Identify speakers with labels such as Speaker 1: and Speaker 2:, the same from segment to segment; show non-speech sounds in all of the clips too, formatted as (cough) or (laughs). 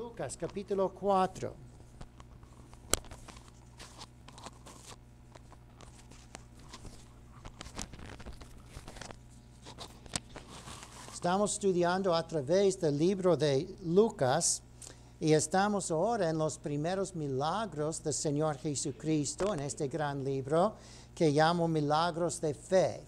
Speaker 1: Lucas capítulo 4. Estamos estudiando a través del libro de Lucas y estamos ahora en los primeros milagros del Señor Jesucristo en este gran libro que llamo Milagros de Fe.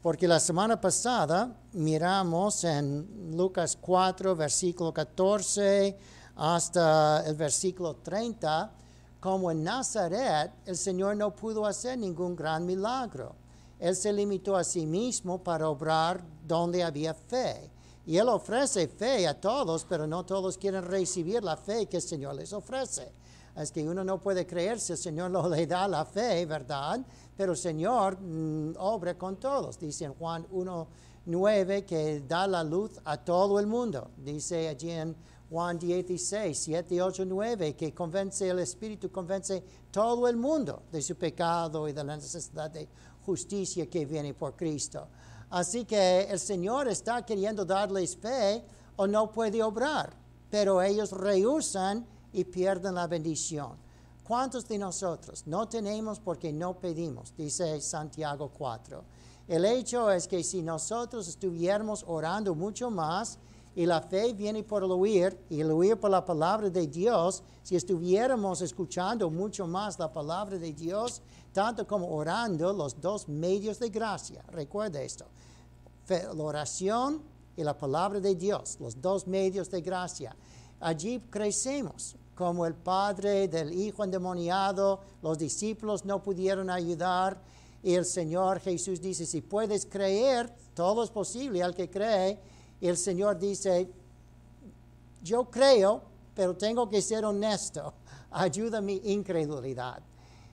Speaker 1: Porque la semana pasada miramos en Lucas 4, versículo 14 hasta el versículo 30, como en Nazaret el Señor no pudo hacer ningún gran milagro. Él se limitó a sí mismo para obrar donde había fe. Y Él ofrece fe a todos, pero no todos quieren recibir la fe que el Señor les ofrece. Es que uno no puede creer si el Señor (laughs) no le da la fe, ¿verdad? Pero el Señor obre mm, obra con todos. Dice en Juan 1.9 que da la luz a todo el mundo. Dice allí en Juan 16, 7, 8, 9, que convence el Espíritu, convence todo el mundo de su pecado y de la necesidad de justicia que viene por Cristo. Así que el Señor está queriendo darles fe o no puede obrar, pero ellos rehusan y pierden la bendición. ¿Cuántos de nosotros no tenemos porque no pedimos? Dice Santiago 4. El hecho es que si nosotros estuviéramos orando mucho más, y la fe viene por el oír y el oír por la palabra de Dios. Si estuviéramos escuchando mucho más la palabra de Dios, tanto como orando, los dos medios de gracia. Recuerda esto. la oración y la palabra de Dios, los dos medios de gracia. Allí crecemos, como el padre del hijo endemoniado, los discípulos no pudieron ayudar. Y el Señor Jesús dice, si puedes creer, todo es posible al que cree y el Señor dice, yo creo, pero tengo que ser honesto. (laughs) Ayuda mi incredulidad.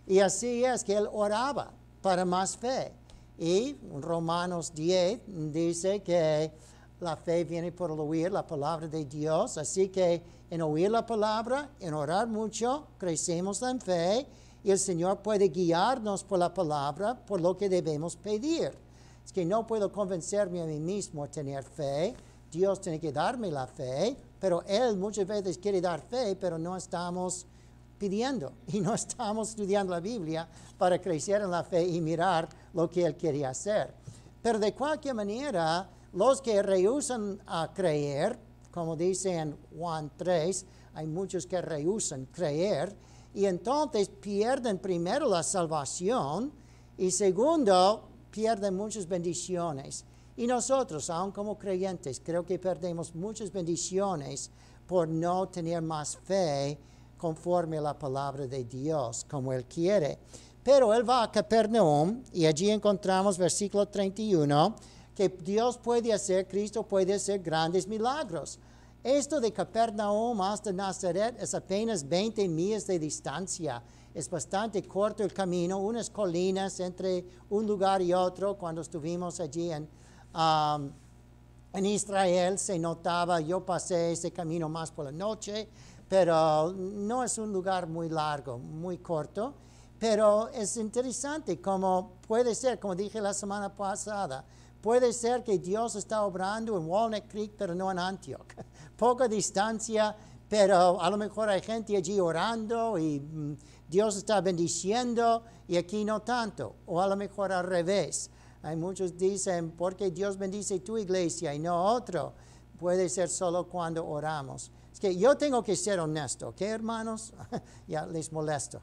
Speaker 1: Y así es que él oraba para más fe. Y Romanos 10 dice que la fe viene por el oír la palabra de Dios. Así que en oír la palabra, en orar mucho, crecemos en fe y el Señor puede guiarnos por la palabra, por lo que debemos pedir. Es que no puedo convencerme a mí mismo a tener fe. Dios tiene que darme la fe, pero Él muchas veces quiere dar fe, pero no estamos pidiendo (laughs) y no estamos estudiando la Biblia para crecer en la fe y mirar lo que Él quería hacer. Pero de cualquier manera, los que rehusan a creer, como dice en Juan 3, hay muchos que rehusan creer y entonces pierden primero la salvación y segundo pierden muchas bendiciones. Y nosotros, aun como creyentes, creo que perdemos muchas bendiciones por no tener más fe conforme a la palabra de Dios, como Él quiere. Pero Él va a Capernaum y allí encontramos versículo 31, que Dios puede hacer, Cristo puede hacer grandes milagros. Esto de Capernaum hasta Nazaret es apenas 20 millas de distancia es bastante corto el camino, unas colinas entre un lugar y otro. Cuando estuvimos allí en, um, en Israel se notaba, yo pasé ese camino más por la noche, pero no es un lugar muy largo, muy corto. Pero es interesante como puede ser, como dije la semana pasada, puede ser que Dios está obrando en Walnut Creek, pero no en Antioquia. (laughs) Poca distancia, pero a lo mejor hay gente allí orando y mm, Dios está bendiciendo y aquí no tanto, o a lo mejor al revés. Hay muchos dicen, porque Dios bendice tu iglesia y no otro. Puede ser solo cuando oramos. Es que yo tengo que ser honesto, ¿ok, hermanos? (laughs) ya les molesto,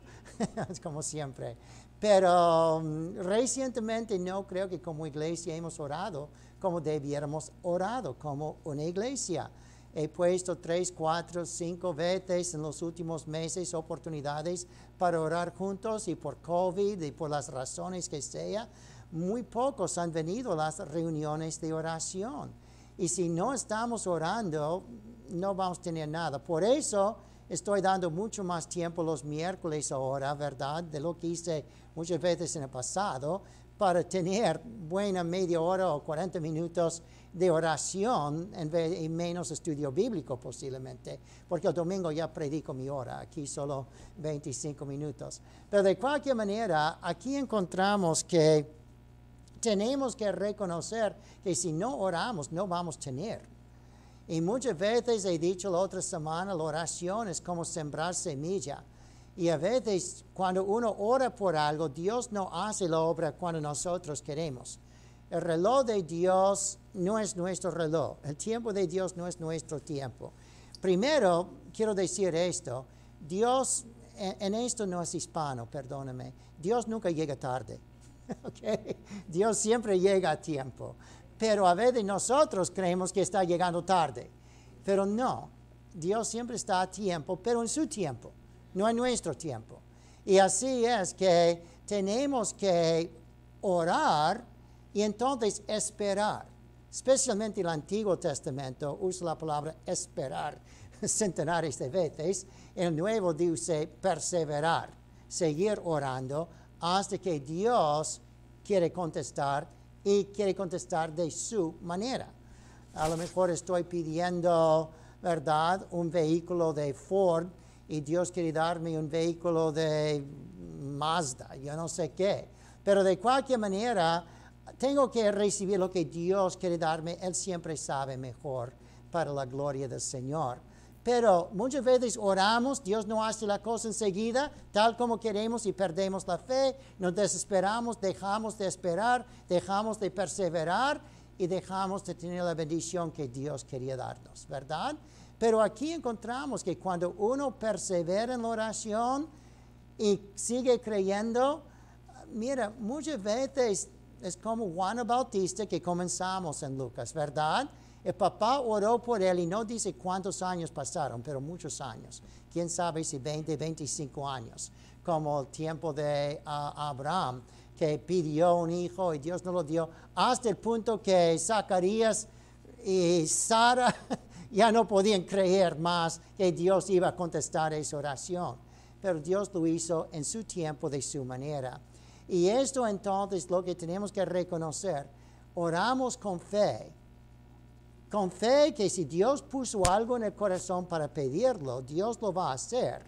Speaker 1: es (laughs) como siempre. Pero um, recientemente no creo que como iglesia hemos orado como debiéramos orado como una iglesia. He puesto tres, cuatro, cinco veces en los últimos meses oportunidades para orar juntos y por COVID y por las razones que sea, muy pocos han venido a las reuniones de oración. Y si no estamos orando, no vamos a tener nada. Por eso estoy dando mucho más tiempo los miércoles ahora, ¿verdad? De lo que hice muchas veces en el pasado, para tener buena media hora o 40 minutos de oración en y menos estudio bíblico posiblemente, porque el domingo ya predico mi hora, aquí solo 25 minutos. Pero de cualquier manera, aquí encontramos que tenemos que reconocer que si no oramos, no vamos a tener. Y muchas veces he dicho la otra semana, la oración es como sembrar semilla. Y a veces cuando uno ora por algo, Dios no hace la obra cuando nosotros queremos. El reloj de Dios no es nuestro reloj. El tiempo de Dios no es nuestro tiempo. Primero, quiero decir esto. Dios, en, esto no es hispano, perdóname. Dios nunca llega tarde. (laughs) Dios siempre llega a tiempo. Pero a veces nosotros creemos que está llegando tarde. Pero no, Dios siempre está a tiempo, pero en su tiempo, no en nuestro tiempo. Y así es que tenemos que orar y entonces esperar, especialmente el Antiguo Testamento usa la palabra esperar (laughs) centenares de veces, el Nuevo dice perseverar, seguir orando hasta que Dios quiere contestar y quiere contestar de su manera. A lo mejor estoy pidiendo, ¿verdad?, un vehículo de Ford y Dios quiere darme un vehículo de Mazda, yo no sé qué. Pero de cualquier manera, tengo que recibir lo que Dios quiere darme, Él siempre sabe mejor para la gloria del Señor. Pero muchas veces oramos, Dios no hace la cosa enseguida, tal como queremos y perdemos la fe, nos desesperamos, dejamos de esperar, dejamos de perseverar y dejamos de tener la bendición que Dios quería darnos, ¿verdad? Pero aquí encontramos que cuando uno persevera en la oración y sigue creyendo, mira, muchas veces es como Juan Bautista que comenzamos en Lucas, ¿verdad? El papá oró por él y no dice cuántos años pasaron, pero muchos años. Quién sabe si 20, 25 años, como el tiempo de ah, Abraham, que pidió un hijo y Dios no lo dio, hasta el punto que Zacarías y Sara (laughs) ya no podían creer más que Dios iba a contestar esa oración. Pero Dios lo hizo en su tiempo, de su manera. Y esto entonces lo que tenemos que reconocer. Oramos con fe. Con fe que si Dios puso algo en el corazón para pedirlo, Dios lo va a hacer.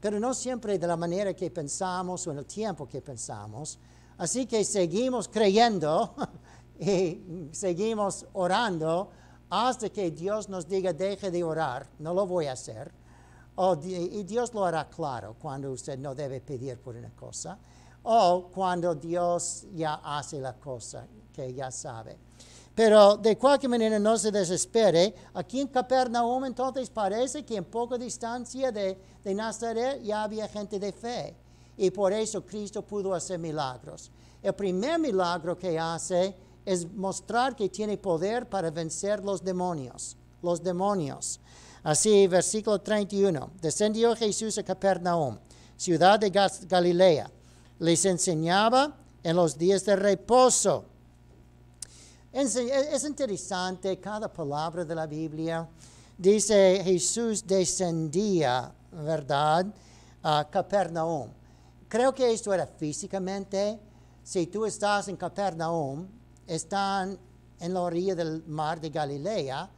Speaker 1: Pero no siempre de la manera que pensamos o en el tiempo que pensamos. Así que seguimos creyendo (laughs) y seguimos orando hasta que Dios nos diga, deje de orar, no lo voy a hacer. y Dios lo hará claro cuando usted no debe pedir por una cosa o cuando Dios ya hace la cosa que ya sabe. Pero de cualquier manera no se desespere. Aquí en Capernaum entonces parece que en poca distancia de, Nazaret ya había gente de fe. Y por eso Cristo pudo hacer milagros. El primer milagro que hace es mostrar que tiene poder para vencer los demonios. Los demonios. Así, versículo 31. Descendió Jesús a Capernaum, ciudad de Galilea les enseñaba en los días de reposo. E-, es interesante cada palabra de la Biblia. Dice Jesús descendía, ¿verdad? A Capernaum. Creo que esto era físicamente. Si tú estás en Capernaum, están en la orilla del mar de Galilea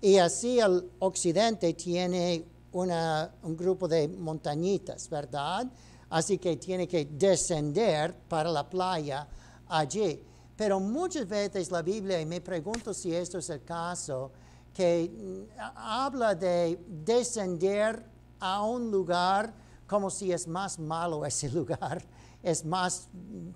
Speaker 1: y así el occidente tiene un grupo de montañitas, ¿verdad? Así que tiene que descender para la playa allí. Pero muchas veces la Biblia, y me pregunto si esto es el caso, que mm, habla de descender a un lugar como si es más malo (laughs) ese lugar, es más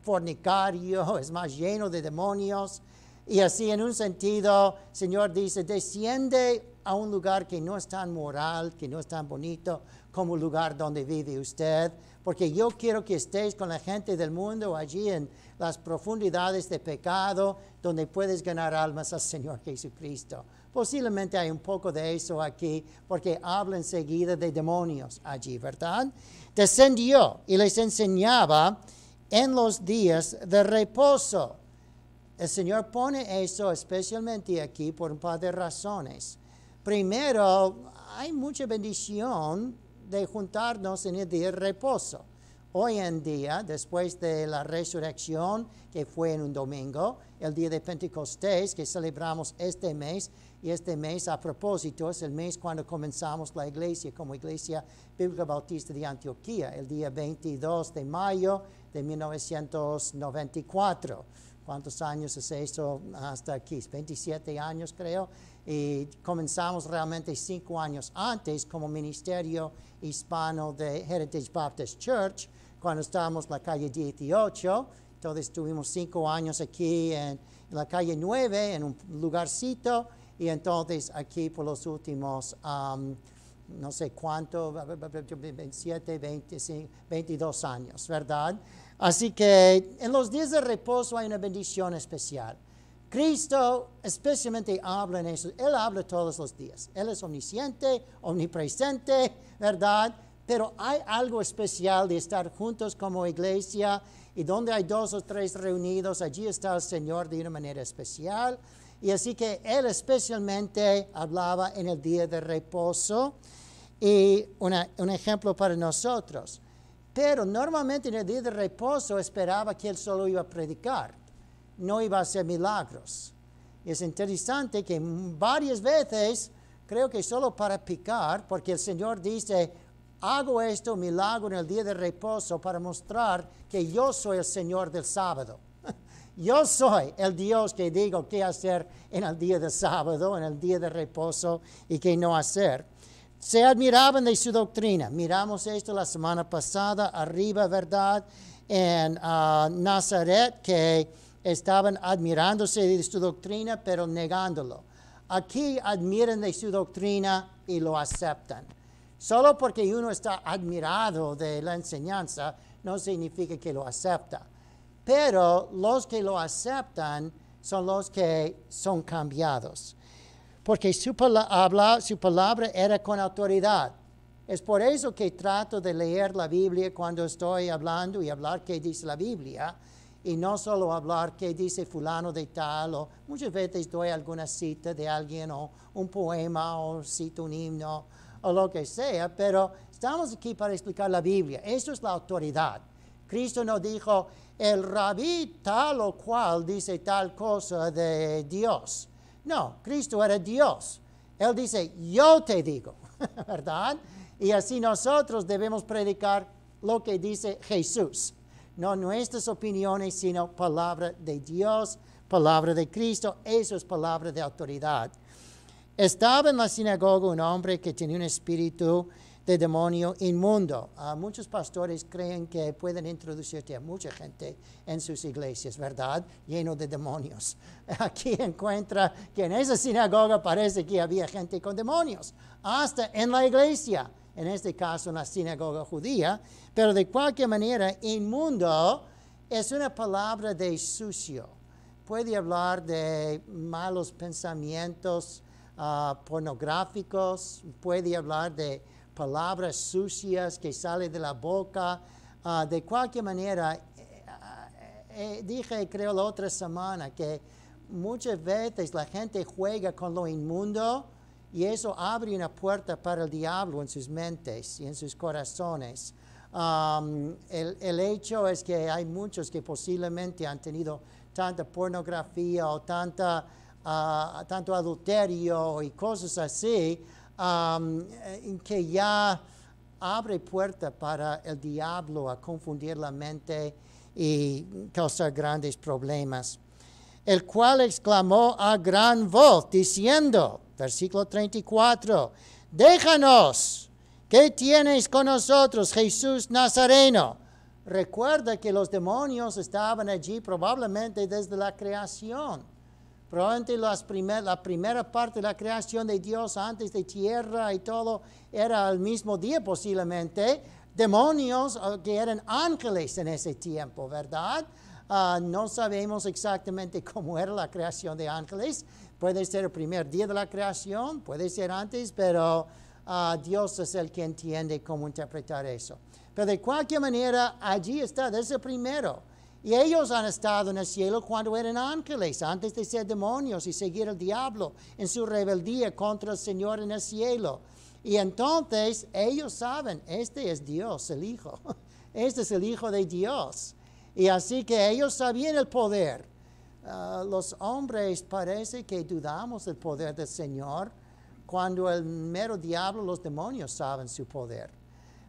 Speaker 1: fornicario, es más lleno de demonios, y así en un sentido, Señor dice, desciende a un lugar que no es tan moral, que no es tan bonito como el lugar donde vive usted, porque yo quiero que estéis con la gente del mundo allí en las profundidades de pecado, donde puedes ganar almas al Señor Jesucristo. Posiblemente hay un poco de eso aquí, porque habla enseguida de demonios allí, ¿verdad? Descendió y les enseñaba en los días de reposo el Señor pone eso especialmente aquí por un par de razones. Primero, hay mucha bendición de juntarnos en el día de reposo. Hoy en día, después de la resurrección, que fue en un domingo, el día de Pentecostés, que celebramos este mes, y este mes, a propósito, es el mes cuando comenzamos la iglesia como Iglesia Bíblica Bautista de Antioquía, el día 22 de mayo de 1994 cuántos años es eso hasta aquí, 27 años creo, y comenzamos realmente cinco años antes como Ministerio Hispano de Heritage Baptist Church, cuando estábamos en la calle 18, entonces tuvimos cinco años aquí en, la calle 9, en un lugarcito, y entonces aquí por los últimos... no sé cuánto, 27, 25, 22 años, ¿verdad? Así que en los días de reposo hay una bendición especial. Cristo especialmente habla en eso. Él habla todos los días. Él es omnisciente, omnipresente, ¿verdad? Pero hay algo especial de estar juntos como iglesia y donde hay dos o tres reunidos, allí está el Señor de una manera especial. Y así que Él especialmente hablaba en el día de reposo. Y un ejemplo para nosotros. Pero normalmente en el día de reposo esperaba que él solo iba a predicar, no iba a hacer milagros. es interesante que varias veces, creo que solo para picar, porque el Señor dice, hago esto milagro en el día de reposo para mostrar que yo soy el Señor del sábado. (laughs) Yo soy el Dios que digo qué hacer en el día de sábado, en el día de reposo y qué no hacer se admiraban de su doctrina. Miramos esto la semana pasada, arriba, ¿verdad? En ah, Nazaret, que estaban admirándose de su doctrina, pero negándolo. Aquí admiran de su doctrina y lo aceptan. Solo porque uno está admirado de la enseñanza, no significa que lo acepta. Pero los que lo aceptan son los que son cambiados porque su, su palabra era con autoridad. Es por eso que trato de leer la Biblia cuando estoy hablando y hablar qué dice la Biblia y no solo hablar qué dice fulano de tal o muchas veces doy alguna cita de alguien o un poema o cito un himno o lo que sea, pero estamos aquí para explicar la Biblia. Eso es la autoridad. Cristo no dijo, el rabí tal o cual dice tal cosa de Dios. No, Cristo era Dios. Él dice, yo te digo, (laughs) ¿verdad? Y así nosotros debemos predicar lo que dice Jesús. No nuestras opiniones, sino palabra de Dios, palabra de Cristo. Eso es palabra de autoridad. Estaba en la sinagoga un hombre que tenía un espíritu de demonio inmundo. Ah, muchos pastores creen que pueden introducirte a mucha gente en sus iglesias, ¿verdad? Lleno de demonios. (laughs) Aquí encuentra que en esa sinagoga parece que había gente con demonios, hasta en la iglesia, en este caso en la sinagoga judía, pero de cualquier manera, inmundo es una palabra de sucio. Puede hablar de malos pensamientos ah, pornográficos, puede hablar de palabras sucias que salen de la boca. Ah, de cualquier manera, eh, ah, eh, dije creo la otra semana que muchas veces la gente juega con lo inmundo y eso abre una puerta para el diablo en sus mentes y en sus corazones. el, hecho es que hay muchos que posiblemente han tenido tanta pornografía o tanta, ah, tanto adulterio y cosas así eh, en que ya abre puerta para el diablo a confundir la mente y causar grandes problemas. El cual exclamó a gran voz diciendo, versículo 34, déjanos, ¿qué tienes con nosotros, Jesús Nazareno? Recuerda que los demonios estaban allí probablemente desde la creación Probablemente las la primera parte de la creación de Dios antes de tierra y todo era el mismo día posiblemente. Demonios eh, que eran ángeles en ese tiempo, ¿verdad? Ah, no sabemos exactamente (laughs) cómo era la creación de ángeles. Puede ser el primer día de la creación, puede ser antes, pero ah, Dios es el que entiende cómo interpretar eso. Pero de cualquier manera, allí está, desde el primero y ellos han estado en el cielo cuando eran ángeles, antes de ser demonios y seguir al diablo en su rebeldía contra el Señor en el cielo. Y entonces ellos saben, este es Dios, el Hijo. (laughs) Este es el Hijo de Dios. Y así que ellos sabían el poder. Ah, los hombres parece que dudamos del poder del Señor cuando el mero diablo, los demonios saben su poder.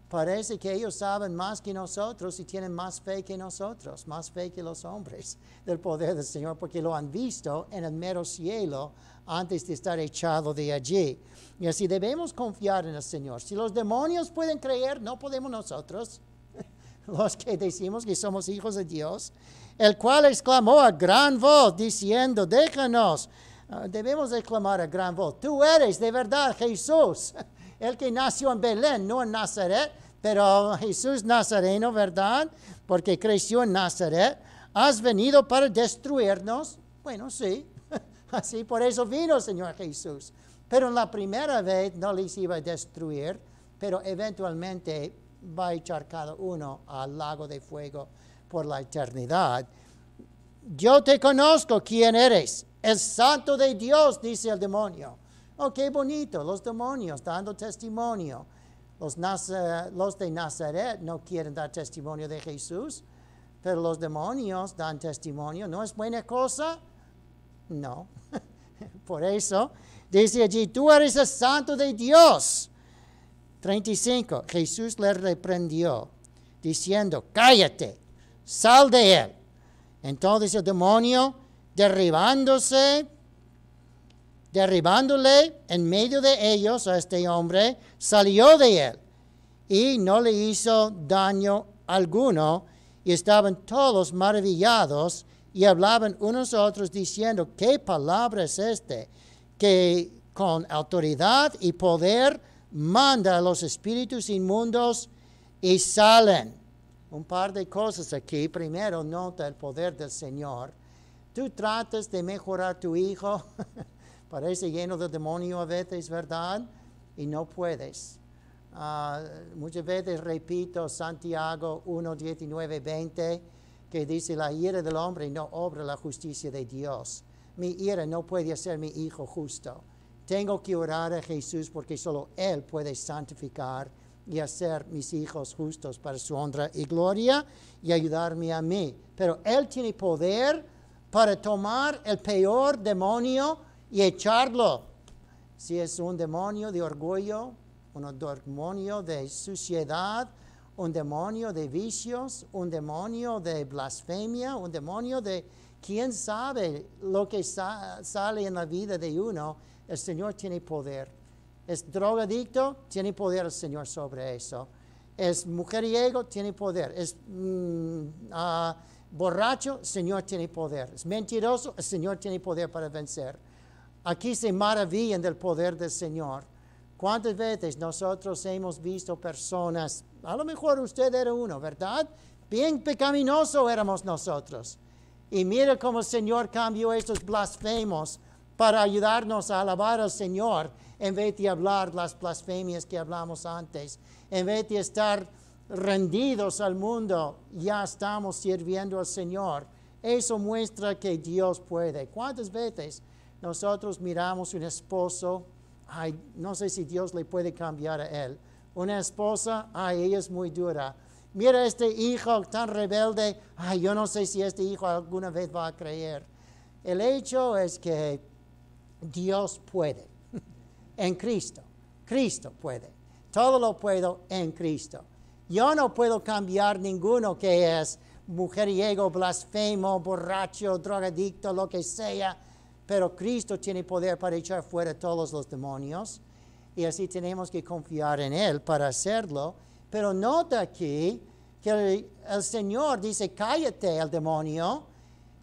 Speaker 1: Parece que ellos saben más que nosotros y tienen más fe que nosotros, más fe que los hombres (laughs) del poder del Señor, porque lo han visto en el mero cielo antes de estar echado de allí. Y así debemos confiar en el Señor. Si los demonios pueden creer, no podemos nosotros, (laughs) los que decimos que somos hijos de Dios, el cual exclamó a gran voz diciendo, déjanos. Ah, debemos exclamar a gran voz, tú eres de verdad Jesús. (laughs) el que nació en Belén, no en Nazaret, pero Jesús Nazareno, ¿verdad? Porque creció en Nazaret. Has venido para destruirnos. Bueno, sí, (laughs) así por eso vino Señor Jesús. Pero en la primera vez no les iba a destruir, pero eventualmente va a echar uno al lago de fuego por la eternidad. Yo te conozco quién eres, el santo de Dios, dice el demonio. Oh, qué bonito, los demonios dando testimonio. Los, los de Nazaret no quieren dar testimonio de Jesús, pero los demonios dan testimonio. ¿No es buena cosa? No. (laughs) Por eso dice allí, tú eres el santo de Dios. 35. Jesús le reprendió, diciendo, cállate, sal de él. Entonces el demonio, derribándose, derribándole en medio de ellos a este hombre, salió de él y no le hizo daño alguno, y estaban todos maravillados y hablaban unos a otros diciendo, ¿qué palabra es este? Que con autoridad y poder manda a los espíritus inmundos y salen. Un par de cosas aquí. Primero, nota el poder del Señor. Tú tratas de mejorar tu hijo. (laughs) parece lleno de demonio a veces, ¿verdad? Y no puedes. Ah, muchas veces repito Santiago 1, 19, 20, que dice, la ira del hombre no obra la justicia de Dios. Mi ira no puede hacer mi hijo justo. Tengo que orar a Jesús porque solo Él puede santificar y hacer mis hijos justos para su honra y gloria y ayudarme a mí. Pero Él tiene poder para tomar el peor demonio y echarlo. Si es un demonio de orgullo, un demonio de suciedad, un demonio de vicios, un demonio de blasfemia, un demonio de quién sabe lo que sale en la vida de uno, el Señor tiene poder. Es drogadicto, tiene poder el Señor sobre eso. Es mujeriego, tiene poder. Es mm, ah, borracho, el Señor tiene poder. Es mentiroso, el Señor tiene poder para vencer. Aquí se maravillan del poder del Señor. ¿Cuántas veces nosotros hemos visto personas, a lo mejor usted era uno, ¿verdad? Bien pecaminoso éramos nosotros. Y mira cómo el Señor cambió estos blasfemos para ayudarnos a alabar al Señor en vez de hablar las blasfemias que hablamos antes, en vez de estar rendidos al mundo, ya estamos sirviendo al Señor. Eso muestra que Dios puede. ¿Cuántas veces? nosotros miramos un esposo, ay, no sé si Dios le puede cambiar a él. Una esposa, ay, ella es muy dura. Mira este hijo tan rebelde, ay, yo no sé si este hijo alguna vez va a creer. El hecho es que Dios puede, (laughs) en Cristo, Cristo puede. Todo lo puedo en Cristo. Yo no puedo cambiar ninguno que es mujeriego, blasfemo, borracho, drogadicto, lo que sea pero Cristo tiene poder para echar fuera todos los demonios. Y así tenemos que confiar en Él para hacerlo. Pero nota aquí que el, Señor dice, cállate el demonio.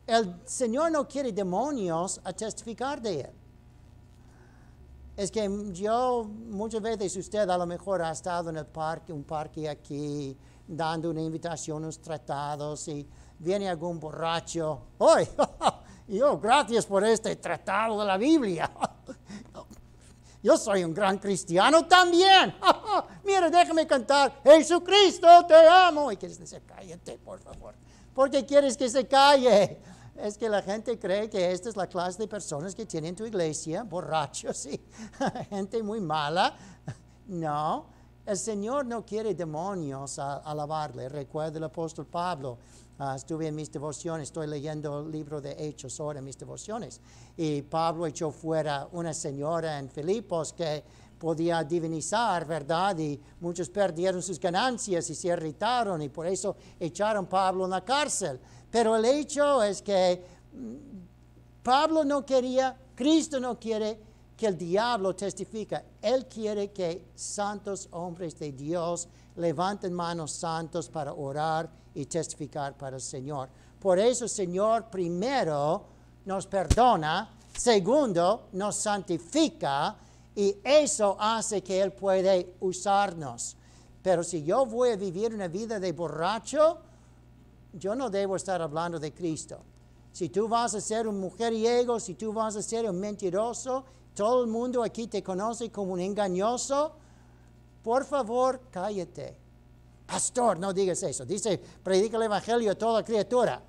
Speaker 1: El Señor no quiere demonios a testificar de Él. Es que yo muchas veces usted a lo mejor ha estado en el parque, un parque aquí, dando una invitación, unos tratados, y viene algún borracho. ¡Oy! (laughs) Y yo, oh, gracias por este tratado de la Biblia. (laughs) Yo soy un gran cristiano también. (laughs) Mira, déjame cantar, Jesucristo, te amo. Y quieres se calle, por favor. ¿Por qué quieres que se calle? (laughs) Es que la gente cree que esta es la clase de personas que tienen tu iglesia, borrachos y gente muy mala. No, el Señor no quiere demonios a alabarle. Recuerda el apóstol Pablo Ah, estuve en mis devociones, estoy leyendo el libro de Hechos ahora en mis devociones. Y Pablo echó fuera una señora en Filipos que podía divinizar, ¿verdad? Y muchos perdieron sus ganancias y se irritaron y por eso echaron a Pablo en la cárcel. Pero el hecho es que mm, Pablo no quería, Cristo no quiere el diablo testifica. Él quiere que santos hombres de Dios levanten manos santos para orar y testificar para el Señor. Por eso, Señor, primero nos perdona, segundo, nos santifica y eso hace que Él puede usarnos. Pero si yo voy a vivir una vida de borracho, yo no debo estar hablando de Cristo. Si tú vas a ser un mujeriego, si tú vas a ser un mentiroso, todo el mundo aquí te conoce como un engañoso, por favor, cállate. Pastor, no digas eso. Dice, predica el Evangelio a toda criatura.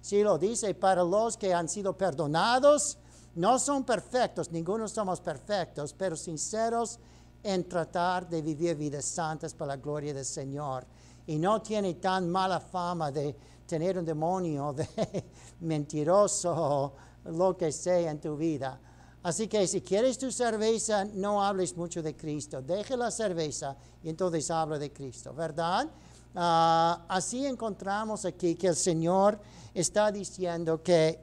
Speaker 1: si (laughs) lo dice, para los que han sido perdonados, no son perfectos, ninguno somos perfectos, pero sinceros en tratar de vivir vidas santas para la gloria del Señor. Y no tiene tan mala fama de tener un demonio, (laughs) de mentiroso, lo que sea en tu vida Así que si quieres tu cerveza, no hables mucho de Cristo. Deje la cerveza y entonces habla de Cristo, ¿verdad? Ah, así encontramos aquí que el Señor está diciendo que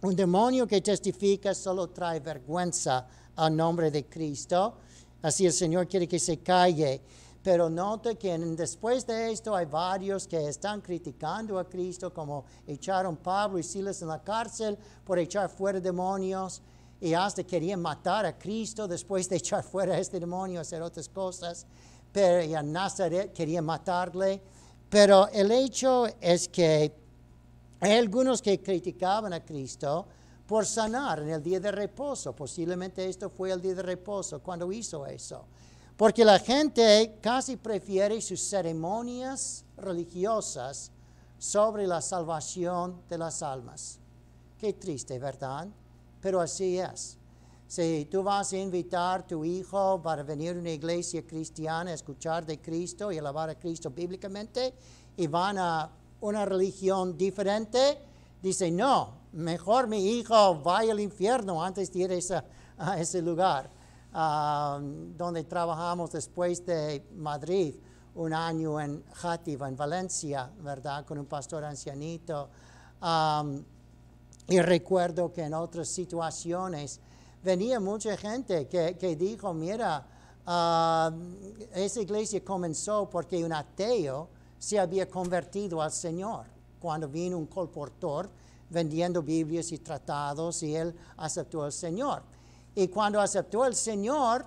Speaker 1: un demonio que testifica solo trae vergüenza al nombre de Cristo. Así el Señor quiere que se calle. Pero note que después de esto hay varios que están criticando a Cristo, como echaron Pablo y Silas en la cárcel por echar fuera demonios y hasta querían matar a Cristo después de echar fuera a este demonio, hacer otras cosas, pero y a Nazaret querían matarle. Pero el hecho es que hay algunos que criticaban a Cristo por sanar en el día de reposo. Posiblemente esto fue el día de reposo cuando hizo eso. Porque la gente casi prefiere sus ceremonias religiosas sobre la salvación de las almas. Qué triste, ¿verdad? pero así es. Si tú vas a invitar a tu hijo para venir a una iglesia cristiana, escuchar de Cristo y alabar a Cristo bíblicamente, y van a una religión diferente, dice, no, mejor mi hijo vaya al infierno antes de ir a, ese lugar um, donde trabajamos después de Madrid, un año en Játiva, en Valencia, ¿verdad? Con un pastor ancianito. Um, y recuerdo que en otras situaciones venía mucha gente que, dijo, mira, ah, esa iglesia comenzó porque un ateo se había convertido al Señor. Cuando vino un colportor vendiendo Biblias y tratados y él aceptó al Señor. Y cuando aceptó al Señor,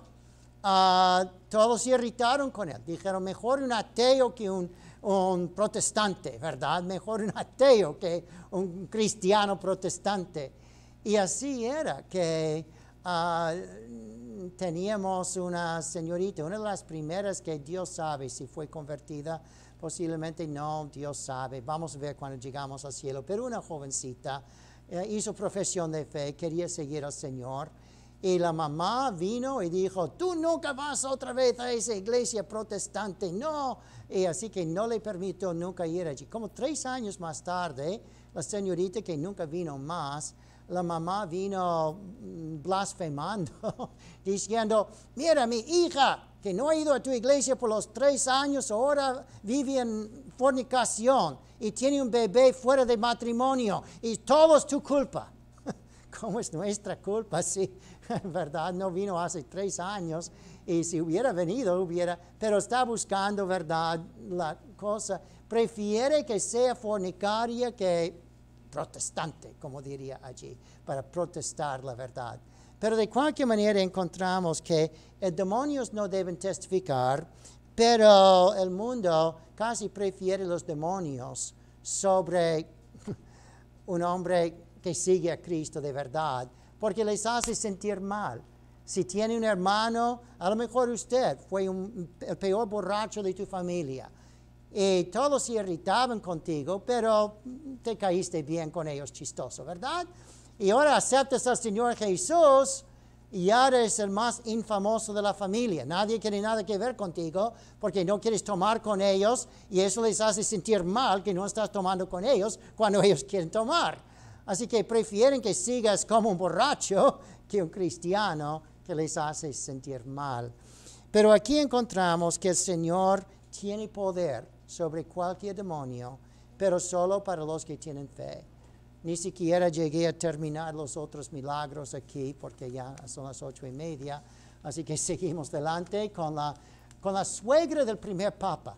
Speaker 1: ah, todos se irritaron con él. Dijeron, mejor un ateo que un un protestante, ¿verdad? Mejor un ateo que un cristiano protestante. Y así era que ah, teníamos una señorita, una de las primeras que Dios sabe si fue convertida, posiblemente no, Dios sabe, vamos a ver cuando llegamos al cielo, pero una jovencita eh, hizo profesión de fe, quería seguir al Señor y la mamá vino y dijo, tú nunca vas otra vez a esa iglesia protestante, no. Y así que no le permitió nunca ir allí. Como tres años más tarde, la señorita que nunca vino más, la mamá vino mm, blasfemando, (laughs) diciendo, mira, mi hija, que no ha ido a tu iglesia por los tres años, ahora vive en fornicación y tiene un bebé fuera de matrimonio y todo es tu culpa. (laughs) ¿Cómo es nuestra culpa si (laughs) ¿verdad? No vino hace tres años y si hubiera venido, hubiera, pero está buscando, ¿verdad? La cosa, prefiere que sea fornicaria que protestante, como diría allí, para protestar la verdad. Pero de cualquier manera encontramos que demonios no deben testificar, pero el mundo casi prefiere los demonios sobre (laughs) un hombre que sigue a Cristo de verdad porque les hace sentir mal. Si tiene un hermano, a lo mejor usted fue el peor borracho de tu familia. Y todos se irritaban contigo, pero te caíste bien con ellos, chistoso, ¿verdad? Y ahora aceptas al Señor Jesús y ahora eres el más infamoso de la familia. Nadie quiere nada que ver contigo porque no quieres tomar con ellos y eso les hace sentir mal que no estás tomando con ellos cuando ellos quieren tomar. Así que prefieren que sigas como un borracho (laughs) que un cristiano que les hace sentir mal. Pero aquí encontramos que el Señor tiene poder sobre cualquier demonio, pero solo para los que tienen fe. Ni siquiera llegué a terminar los otros milagros aquí porque ya son las ocho y media. Así que (laughs) seguimos adelante con la, con la suegra del primer papa.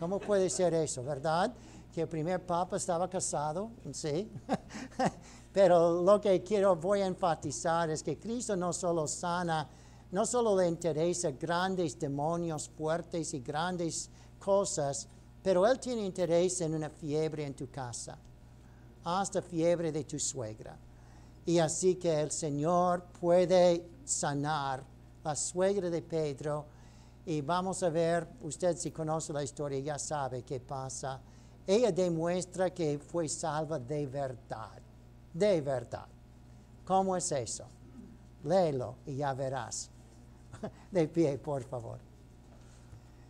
Speaker 1: ¿Cómo puede ser eso, verdad? que el primer papa estaba casado, sí. (laughs) Pero lo que quiero, voy a enfatizar es que Cristo no solo sana, no solo le interesa grandes demonios fuertes y grandes cosas, pero Él tiene interés en una fiebre en tu casa, hasta fiebre de tu suegra. Y así que el Señor puede sanar la suegra de Pedro. Y vamos a ver, usted si conoce la historia ya sabe qué pasa ella demuestra que fue salva de verdad, de verdad. ¿Cómo es eso? Léelo y ya verás. (laughs) De pie, por favor.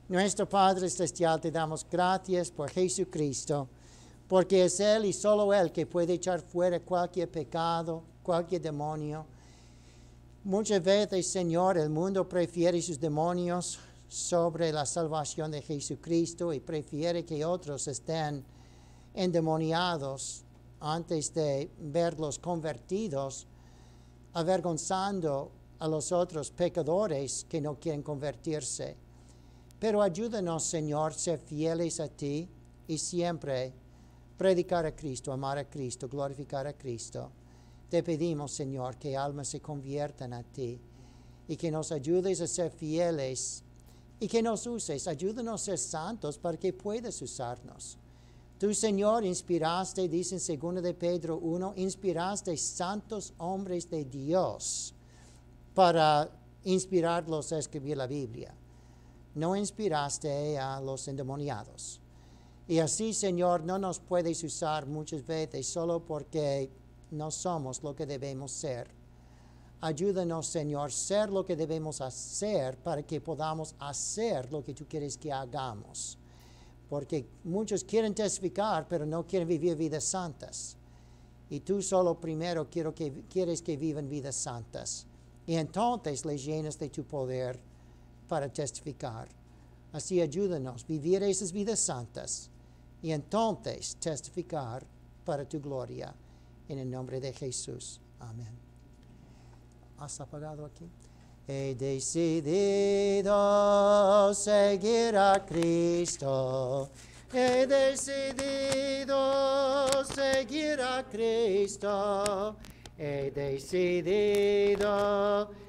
Speaker 1: Nuestro Padre Celestial, te damos gracias por Jesucristo, porque es Él y solo Él que puede echar fuera cualquier pecado, cualquier demonio. Muchas veces, Señor, el mundo prefiere sus demonios sobre la salvación de Jesucristo y prefiere que otros estén endemoniados antes de verlos convertidos, avergonzando a los otros pecadores que no quieren convertirse. Pero ayúdanos, Señor, ser fieles a ti y siempre predicar a Cristo, amar a Cristo, glorificar a Cristo. Te pedimos, Señor, que almas se conviertan a ti y que nos ayudes a ser fieles y que nos uses. Ayúdanos a ser santos para que puedas usarnos. Tú, Señor, inspiraste, dice en 2 de Pedro 1, inspiraste santos hombres de Dios para inspirarlos a escribir la Biblia. No inspiraste a los endemoniados. Y así, Señor, no nos puedes usar muchas veces solo porque no somos lo que debemos ser Ayúdanos, Señor, ser lo que debemos hacer para que podamos hacer lo que tú quieres que hagamos. Porque muchos quieren testificar, pero no quieren vivir vidas santas. Y tú solo primero quiero que, quieres que vivan vidas santas. Y entonces les llenas de tu poder para testificar. Así ayúdanos vivir esas vidas santas y entonces testificar para tu gloria. En el nombre de Jesús. Amén. Hasta apagado aqui. He decidido seguir a Cristo. He decidido seguir a Cristo. He decidido